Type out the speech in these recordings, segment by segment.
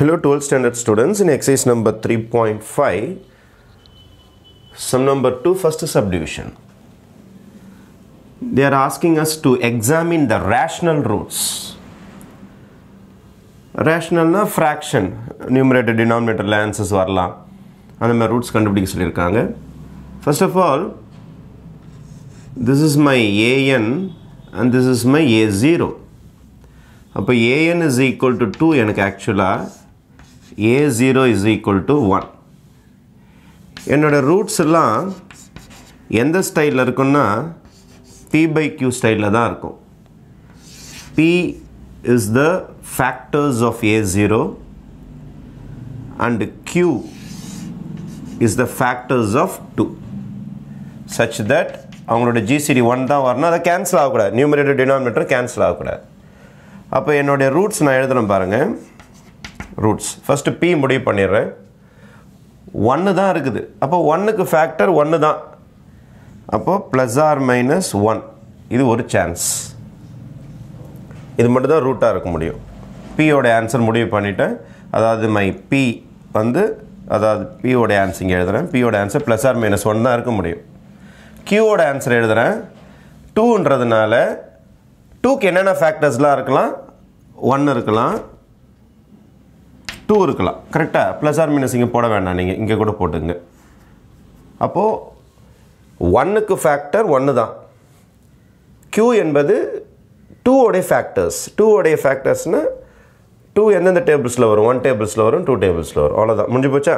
Hello 12th standard students in exercise number 3.5 sum number 2 first subdivision they are asking us to examine the rational roots rational na fraction numerator denominator lances வரலாம் அந்த மாதிரி roots கண்டுபிடிக்க சொல்லியிருக்காங்க first of all this is my an and this is my a0 அப்போ an is equal to 2 எனக்கு ஆக்சுவலாக a0 is equal to 1 என்னோடய roots இல்லாம் எந்த ஸ்டைலில் இருக்குன்னா பி by q ஸ்டைலில் தான் இருக்கும் P is the factors of A zero and is is the factors of two such that அவங்களோட ஜிசிடி ஒன் தான் வரணும் அதை கேன்சல் ஆகக்கூடாது numerator denominator கேன்சல் ஆகக்கூடாது அப்போ என்னுடைய ரூட்ஸ் நான் எழுதுகிறேன் பாருங்கள் ரூட்ஸ் ஃபஸ்ட்டு பி முடிவு பண்ணிடுறேன் ஒன்று தான் இருக்குது அப்போ ஒன்றுக்கு ஃபேக்டர் ஒன்று தான் அப்போது ப்ளஸ் ஆர் மைனஸ் ஒன் இது ஒரு சான்ஸ் இது மட்டும் தான் ரூட்டாக இருக்க முடியும் பியோட ஆன்சர் முடிவு பண்ணிவிட்டேன் அதாவது மை பி வந்து அதாவது பியோட ஆன்சர் இங்கே எழுதுகிறேன் பியோட answer plus or minus one தான் இருக்க முடியும் கியூவோட ஆன்சர் எழுதுகிறேன் டூன்றதுனால டூக்கு என்னென்ன ஃபேக்டர்ஸ்லாம் இருக்கலாம் ஒன் இருக்கலாம் டூ இருக்கலாம் கரெக்டாக ப்ளஸ் ஆர் மைனஸ் இங்கே போட வேண்டாம் நீங்கள் இங்கே கூட போட்டுங்க அப்போது ஒன்னுக்கு ஃபேக்டர் ஒன்று தான் க்யூ என்பது டூ உடைய ஃபேக்டர்ஸ் டூ உடைய ஃபேக்டர்ஸ்னால் டூ எந்தெந்த டேபிள்ஸில் வரும் ஒன் டேபிள்ஸில் வரும் டூ டேபிள்ஸில் வரும் அவ்வளோதான் முடிஞ்சு போச்சா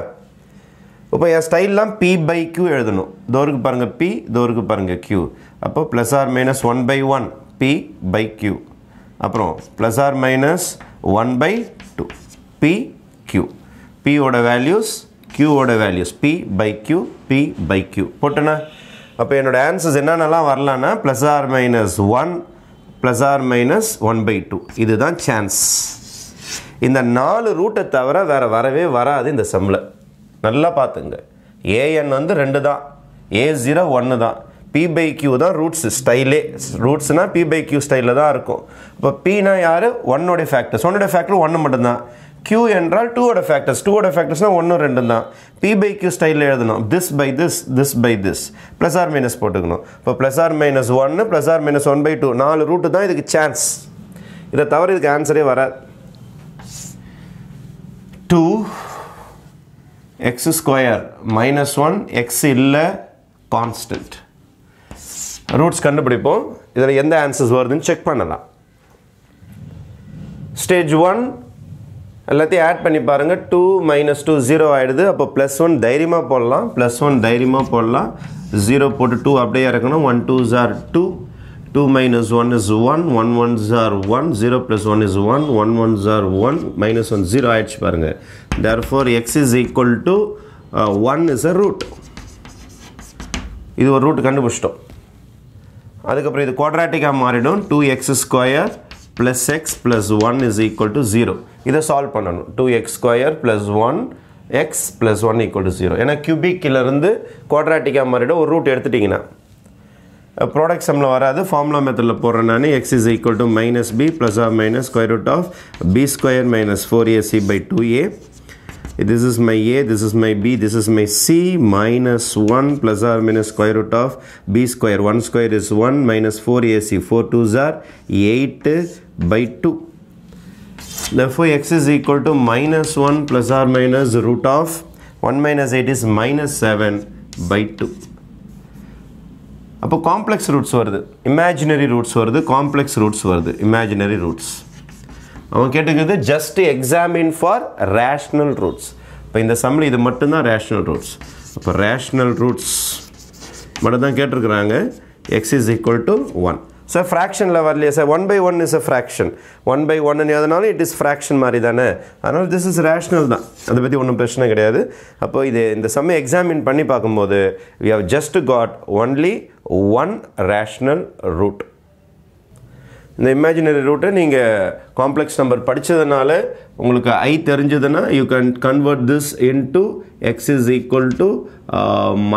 இப்போ என் ஸ்டைல்லாம் பி பை க்யூ எழுதணும் தோருக்கு பாருங்கள் பி தோருக்கு பாருங்கள் க்யூ அப்போ plus or minus one by one P by Q அப்புறம் plus or minus one by two P Q பியோட வேல்யூஸ் க்யூவோட values P by Q P by Q போட்டேன்னா அப்போ என்னோடய ஆன்சர்ஸ் என்னென்னலாம் வரலான்னா plus R minus one plus or minus one by two இதுதான் chance இந்த நாலு ரூட்டை தவிர வேறு வரவே வராது இந்த செம்மில் நல்லா பார்த்துங்க ஏஎன் வந்து ரெண்டு தான் ஏ ஜீரோ ஒன்று தான் பி by Q தான் ரூட்ஸ் ஸ்டைலே ரூட்ஸ்னால் பி பை கியூ ஸ்டைலில் தான் இருக்கும் இப்போ 1 யார் ஒன்னோடைய 1 ஒன்னோடைய factor ஒன்று மட்டுந்தான் q என்றால் டூவோட ஃபேக்டர்ஸ் டூவோட ஃபேக்டர்ஸ்னால் ஒன்றும் ரெண்டும் தான் P by Q ஸ்டைலில் எழுதணும் this by this this by this plus or minus போட்டுக்கணும் இப்போ plus or மைனஸ் 1, plus or minus one by two நாலு ரூட்டு தான் இதுக்கு சான்ஸ் இதை தவிர இதுக்கு ஆன்சரே 2 two X square minus one X இல்லை கான்ஸ்டன்ட் ரூட்ஸ் கண்டுபிடிப்போம் இதில் எந்த ஆன்சர்ஸ் வருதுன்னு செக் பண்ணலாம் ஸ்டேஜ் ஒன் எல்லாத்தையும் ஆட் பண்ணி பாருங்கள் டூ மைனஸ் டூ ஜீரோ ஆகிடுது அப்போ ப்ளஸ் ஒன் தைரியமாக போடலாம் ப்ளஸ் ஒன் தைரியமாக போடலாம் ஜீரோ போட்டு டூ அப்படியே இறக்கணும் one two jar two two minus one is one one one jar one zero plus one is one one one jar one minus one zero ஆயிடுச்சு பாருங்கள் therefore X is equal to one is a root இது ஒரு root கண்டுபிடிச்சிட்டோம் அதுக்கப்புறம் இது குவாட்ராட்டிக்காக மாறிடும் two X square plus X plus one is equal to zero இதை சால்வ் பண்ணணும் two X square plus one X plus one to 0. Zero cubic கியூபிக்கிலேருந்து குவாட்ராட்டிக்காக மாறிட ஒரு ரூட் எடுத்துடீங்கினா. product sumல வராது formula methodல போடுறேன் நான் X is to minus minus B plus of minus square root of B square minus four AC by two A this is my a this is my b this is my c minus 1 plus or minus square root of b square 1 square is 1 minus 4ac 4 2s are 8 by 2. Therefore, x is equal to minus 1 plus or minus root of 1 minus 8 is minus 7 by 2. அப்போ complex roots வருது imaginary roots வருது complex roots வருது imaginary roots அவன் கேட்டுக்கிறது just examine for rational roots இப்போ இந்த சம்மில் இது மட்டும்தான் ரேஷ்னல் ரூட்ஸ் அப்போ ரேஷ்னல் ரூட்ஸ் மட்டும் தான் கேட்டிருக்கிறாங்க X is equal to one sir ஃப்ராக்ஷனில் வரலையே sir one by one is a fraction one by ஒன்னு எதனாலும் இட் இஸ் ஃப்ராக்ஷன் மாதிரி தானே அதனால் திஸ் இஸ் ரேஷ்னல் தான் அதை பற்றி ஒன்றும் பிரச்சனை கிடையாது அப்போது இது இந்த சம்மை எக்ஸாமின் பண்ணி பார்க்கும்போது we have just got only one rational root இந்த இமேஜினரி ரூட்டை நீங்கள் காம்ப்ளெக்ஸ் நம்பர் படித்ததுனால உங்களுக்கு ஐ தெரிஞ்சதுன்னா you can convert this into X is equal to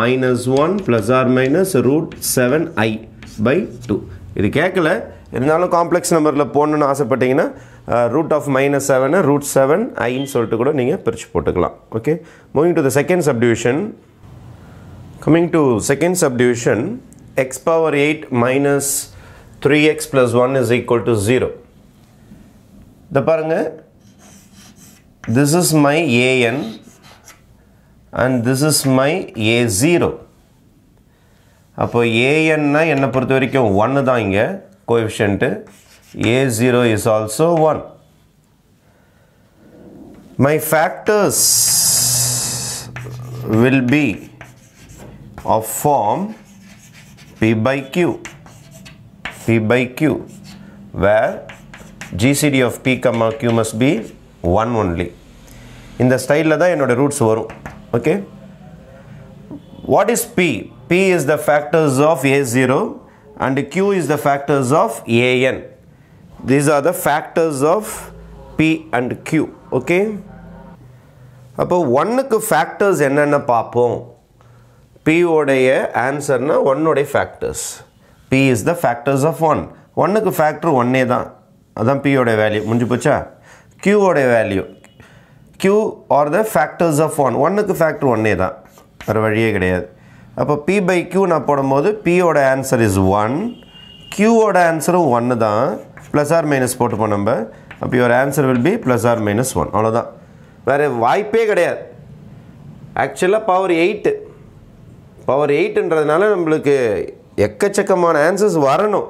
minus one plus or minus root seven I by two இது கேட்கல இருந்தாலும் complex நம்பரில் போடணுன்னு ஆசைப்பட்டீங்கன்னா ரூட் ஆஃப் மைனஸ் செவனை ரூட் செவன் ஐன்னு சொல்லிட்டு கூட நீங்கள் பிரித்து போட்டுக்கலாம் okay moving to the second subdivision coming to second subdivision x power eight minus three x plus one is equal to zero இதை பாருங்கள் is my a n and this is my a zero அப்போ ஏஎன்னா என்னை பொறுத்த வரைக்கும் ஒன்று தான் இங்கே coefficient a zero is also one my factors will be of form P by Q, P by Q, where GCD p P, Q must be 1 only. இந்த ஸ்டைலில் தான் என்னோடய ரூட்ஸ் வரும் okay what is p P is the factors of A0 and Q is the factors of AN. These are the factors of P and Q. Okay. அப்போ ஒன்றுக்கு factors என்னென்ன பார்ப்போம் பியோடைய ஆன்சர்னா ஒன்னுடைய factors p is the factors of one ஒன்றுக்கு factor ஒன்னே தான் அதுதான் பியோட வேல்யூ முடிஞ்சு போச்சா கியூவோட value q are the factors of one ஒன்றுக்கு ஃபேக்டர் ஒன்னே தான் வேறு வழியே கிடையாது அப்போ பி பை கியூ நான் போடும்போது பியோட ஆன்சர் இஸ் ஒன் கியூவோட ஆன்சரும் ஒன்று தான் ப்ளஸ் ஆர் மைனஸ் போட்டுப்போம் நம்ம அப்போ your answer will be plus or minus one அவ்வளோதான் வேறு வாய்ப்பே கிடையாது ஆக்சுவலாக பவர் எயிட்டு பவர் எயிட்டுன்றதுனால நம்மளுக்கு எக்கச்சக்கமான ஆன்சர்ஸ் வரணும்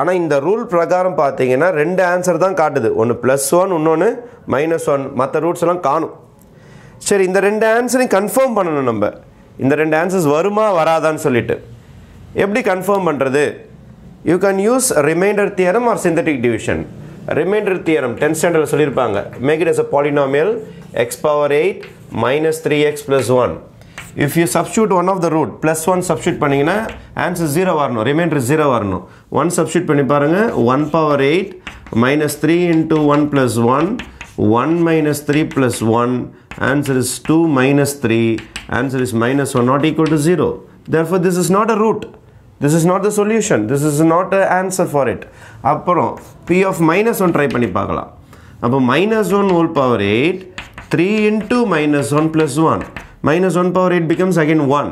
ஆனால் இந்த ரூல் பிரகாரம் பார்த்தீங்கன்னா ரெண்டு ஆன்சர் தான் காட்டுது ஒன்று ப்ளஸ் ஒன் இன்னொன்று மைனஸ் ஒன் மற்ற ரூட்ஸ் எல்லாம் காணும் சரி இந்த ரெண்டு ஆன்சரையும் கன்ஃபார்ம் பண்ணணும் நம்ம இந்த ரெண்டு ஆன்சர்ஸ் வருமா வராதான்னு சொல்லிட்டு எப்படி கன்ஃபார்ம் பண்ணுறது you can use remainder theorem or synthetic division remainder theorem tenth ஸ்டாண்டர்டில் சொல்லியிருப்பாங்க make it as a polynomial x power eight minus three x plus one if you substitute one of the root plus one substitute பண்ணிங்கன்னா answer zero வரணும் remainder zero வரணும் one substitute பண்ணி பாருங்கள் one power eight minus three into one plus one one minus three plus one answer is two minus three Answer is minus 1 not equal to 0. Therefore, this is not a root. This is not the solution this is not a answer for it அப்புறம் p of minus one try பண்ணி பார்க்கலாம் அப்போ minus one whole power eight three into minus one plus one minus one power eight becomes again one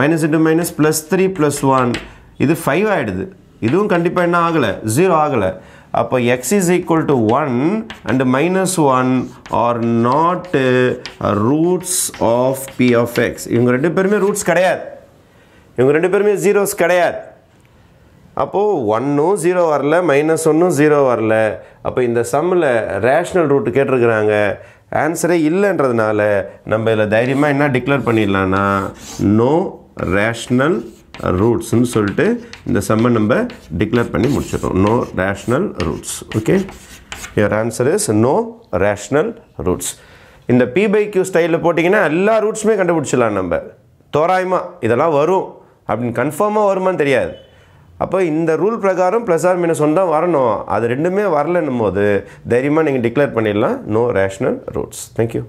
minus into minus plus three plus one இது five ஆகிடுது இதுவும் கண்டிப்பாக என்ன ஆகலை zero ஆகலை அப்போ x is equal to one and minus one or not roots of p of x இவங்க ரெண்டு பேருமே ரூட்ஸ் கிடையாது இவங்க ரெண்டு பேருமே ஜீரோஸ் கிடையாது அப்போது ஒன்றும் ஜீரோ வரல மைனஸ் ஒன்றும் ஜீரோ வரல அப்போ இந்த சம்மில் ரேஷ்னல் ரூட்டு கேட்டிருக்கிறாங்க ஆன்சரே இல்லைன்றதுனால நம்ம இதில் தைரியமாக என்ன டிக்ளேர் பண்ணிடலான்னா நோ ரேஷ்னல் ரூட்ஸ்னு சொல்லிட்டு இந்த செம்மை நம்ம டிக்ளேர் பண்ணி முடிச்சிடும் no rational roots okay your answer is no rational roots இந்த பி பை கியூ ஸ்டைலில் போட்டிங்கன்னா எல்லா ரூட்ஸுமே கண்டுபிடிச்சிடலாம் நம்ம தோராயமாக இதெல்லாம் வரும் அப்படின்னு கன்ஃபார்மாக வருமானு தெரியாது அப்போ இந்த ரூல் பிரகாரம் ப்ளஸ் ஆர் மைனஸ் ஒன் தான் வரணும் அது ரெண்டுமே வரலன்னும் போது தைரியமாக நீங்கள் டிக்ளேர் பண்ணிடலாம் நோ ரேஷ்னல் ரூட்ஸ் தேங்க்யூ